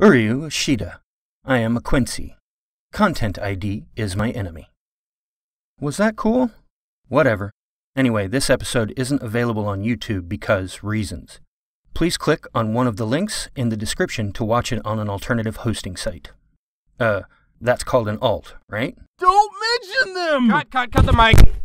Uryu Ishida. I am a Quincy. Content ID is my enemy. Was that cool? Whatever. Anyway, this episode isn't available on YouTube because reasons. Please click on one of the links in the description to watch it on an alternative hosting site. Uh, that's called an alt, right? Don't mention them! Cut, cut, cut the mic!